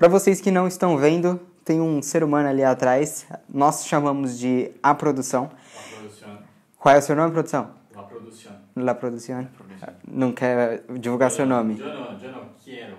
Para vocês que não estão vendo, tem um ser humano ali atrás. Nós chamamos de A Produção. Qual é o seu nome, produção? La Produção. La Produção. Não quer divulgar eu, seu nome? Eu não, eu não quero.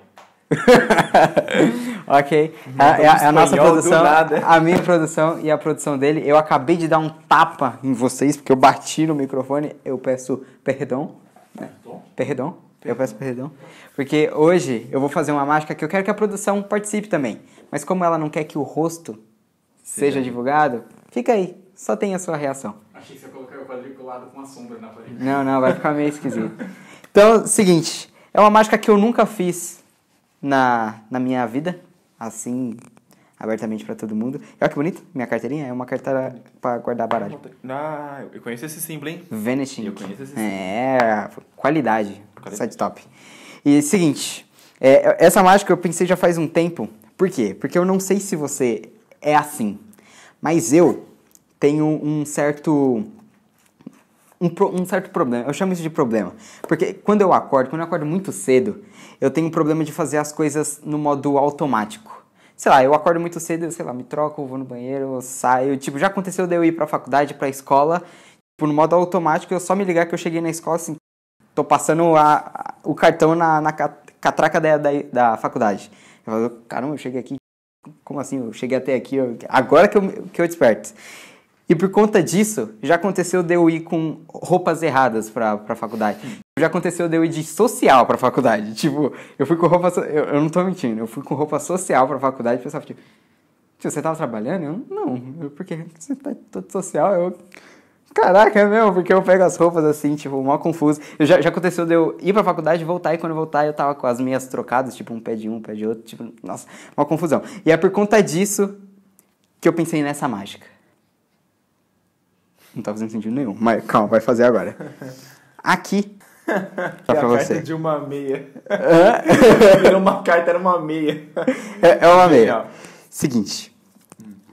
ok. A, é a, é a nossa produção, a minha produção e a produção dele. Eu acabei de dar um tapa em vocês, porque eu bati no microfone. Eu peço perdão. Né? Perdão? Eu peço perdão. Porque hoje eu vou fazer uma mágica que eu quero que a produção participe também. Mas como ela não quer que o rosto seja, seja divulgado, fica aí. Só tem a sua reação. Achei que você colocar o quadriculado com a sombra na parede. Não, não, vai ficar meio esquisito. Então, seguinte. É uma mágica que eu nunca fiz na, na minha vida. Assim, abertamente para todo mundo. Olha que bonito, minha carteirinha é uma carteira para guardar baralho. Ah, eu conheço esse símbolo, hein? Vanishing. Eu conheço esse símbolo. É, qualidade, qualidade. site top. E seguinte, é, essa mágica eu pensei já faz um tempo. Por quê? Porque eu não sei se você é assim, mas eu tenho um certo um, um, certo problema. Eu chamo isso de problema. Porque quando eu acordo, quando eu acordo muito cedo, eu tenho um problema de fazer as coisas no modo automático sei lá, eu acordo muito cedo, sei lá, me troco, vou no banheiro, saio. Tipo, já aconteceu de eu ir pra faculdade, pra escola, tipo, no modo automático, eu só me ligar que eu cheguei na escola, assim, tô passando a, a o cartão na, na catraca da, da, da faculdade. Eu falo, caramba, eu cheguei aqui, como assim? Eu cheguei até aqui, eu, agora que eu, que eu desperto. E por conta disso, já aconteceu de eu ir com roupas erradas pra, pra faculdade. Já aconteceu de eu ir de social pra faculdade. Tipo, eu fui com roupa. So... Eu, eu, não tô mentindo, eu fui com roupa social pra faculdade e pensava, tipo, tio, você tava trabalhando? Eu, não. Eu, Você tá todo social? Eu. Caraca, é mesmo, porque eu pego as roupas assim, tipo, mó confuso. Eu, já, já aconteceu de eu ir pra faculdade, voltar, e quando eu voltar eu tava com as meias trocadas, tipo, um pé de um, um pé de outro, tipo, nossa, uma confusão. E é por conta disso que eu pensei nessa mágica. Não tá fazendo sentido nenhum. Mas calma, vai fazer agora. Aqui. Tá é pra a você. carta de uma meia. Hã? uma carta era uma meia. É, é uma meia. Legal. Seguinte.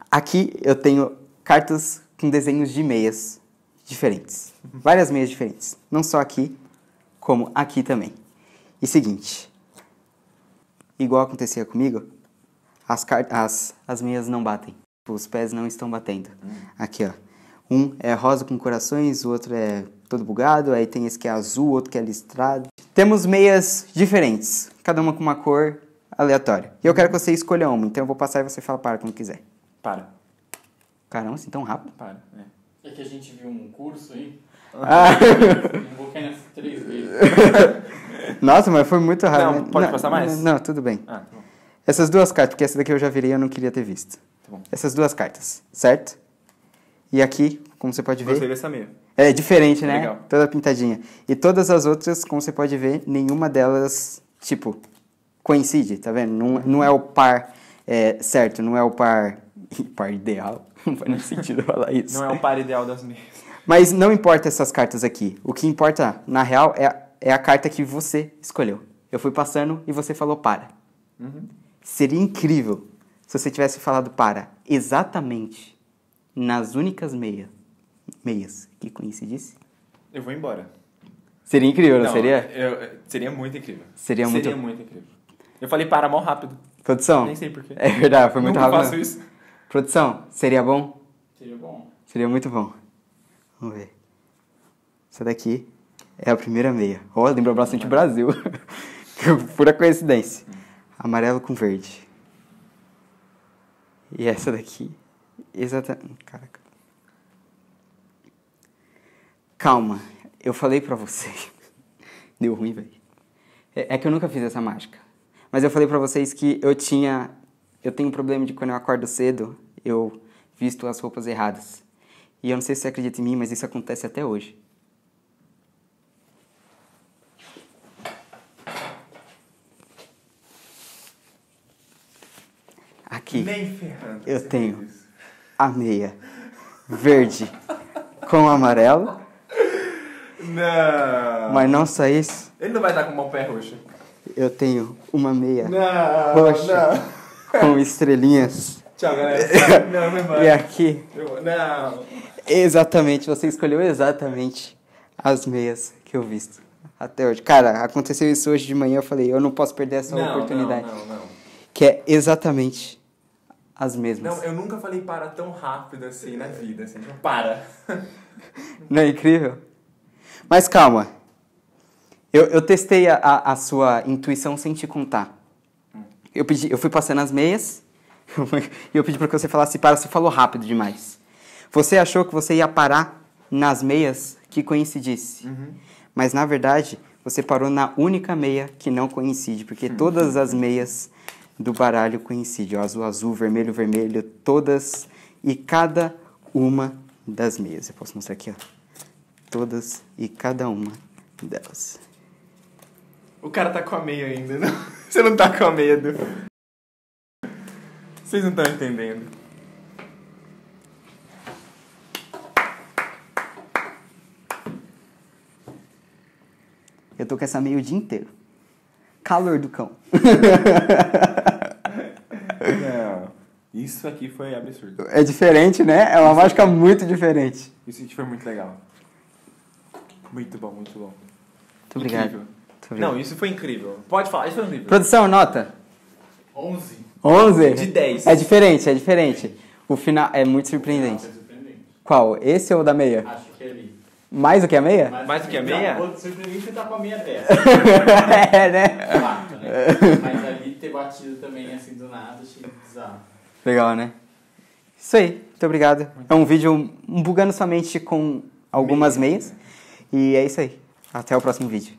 Aqui eu tenho cartas com desenhos de meias diferentes. Várias meias diferentes. Não só aqui, como aqui também. E seguinte. Igual acontecia comigo, as, as, as meias não batem. Os pés não estão batendo. Hum. Aqui, ó um é rosa com corações, o outro é todo bugado, aí tem esse que é azul, outro que é listrado. Temos meias diferentes, cada uma com uma cor aleatória. E eu quero que você escolha uma, então eu vou passar e você fala para quando quiser. Para. Caramba, assim tão rápido? Para, é. É que a gente viu um curso aí. Ah. Não vou cair nessas três vezes. Nossa, mas foi muito rápido. Não, pode não, passar mais? Não, não tudo bem. Ah, tá essas duas cartas, porque essa daqui eu já virei e eu não queria ter visto. Tá essas duas cartas, certo? E aqui, como você pode ver... Gostei dessa meia. É diferente, né? Legal. Toda pintadinha. E todas as outras, como você pode ver, nenhuma delas, tipo, coincide, tá vendo? Não, não é o par é, certo, não é o par, par ideal. Não faz sentido falar isso. Não é o par ideal das meias. Mas não importa essas cartas aqui. O que importa, na real, é, é a carta que você escolheu. Eu fui passando e você falou para. Uhum. Seria incrível se você tivesse falado para exatamente nas únicas meia, meias que coincidisse? Eu vou embora. Seria incrível, não, não seria? Eu, seria muito incrível. Seria, seria muito... muito incrível. Eu falei para mó rápido. Produção. Nem sei porquê. É verdade, foi muito Nunca rápido. Eu faço isso. Produção, seria bom? Seria bom. Seria muito bom. Vamos ver. Essa daqui é a primeira meia. Ó, oh, lembra bastante o Brasil. Pura coincidência. Amarelo com verde. E essa daqui Exatamente. Caraca. Calma, eu falei pra vocês Deu ruim, velho. É, é, que eu nunca fiz essa mágica. Mas eu falei pra vocês que eu tinha. Eu tenho um problema de quando eu acordo cedo, eu visto as roupas erradas. E eu não sei se você acredita em mim, mas isso acontece até hoje. Aqui. Nem ferrando. Eu tenho. Isso a meia verde com amarelo. Não. Mas não só isso. Ele não vai dar com uma pé roxa. Eu tenho uma meia não, roxa não. com estrelinhas. Tchau, galera. não, não E aqui. não. Exatamente, você escolheu exatamente as meias que eu visto até hoje. Cara, aconteceu isso hoje de manhã, eu falei, eu não posso perder essa não, oportunidade. Não, não, não. Que é exatamente as mesmas. Não, eu nunca falei para tão rápido assim na vida, assim, não tipo, para. não é incrível? Mas calma. Eu, eu testei a, a, sua intuição sem te contar. Hum. Eu, pedi, eu fui passando as meias e eu pedi para que você falasse para, você falou rápido demais. Você achou que você ia parar nas meias que coincidisse. Uhum. Mas na verdade, você parou na única meia que não coincide, porque uhum. todas as meias do baralho coincide. azul, azul, vermelho, vermelho, todas e cada uma das meias. Eu posso mostrar aqui, ó. Todas e cada uma delas. O cara tá com a meia ainda, não? Você não tá com a meia do... Vocês não estão entendendo. Eu tô com essa meia o dia inteiro. Calor do cão. isso aqui foi absurdo. É diferente, né? É uma isso mágica é. muito diferente. Isso aqui foi muito legal. Muito bom, muito bom. Muito obrigado. Muito obrigado. Não, isso foi incrível. Pode falar, isso foi incrível. Produção, nota. 11. 11? De 10. É diferente, é diferente. O final é muito surpreendente. é surpreendente. Qual? Esse ou da meia? Acho que é ali. Mais do que a meia? Mais, Mais do que a meia? surpreendente você tá com a meia dessa. é, né? É fato, né? Mas ali ter batido também assim do nada, achei bizarro. Legal, né? Isso aí, muito obrigado. É um vídeo bugando somente com algumas meias. meias. E é isso aí. Até o próximo vídeo.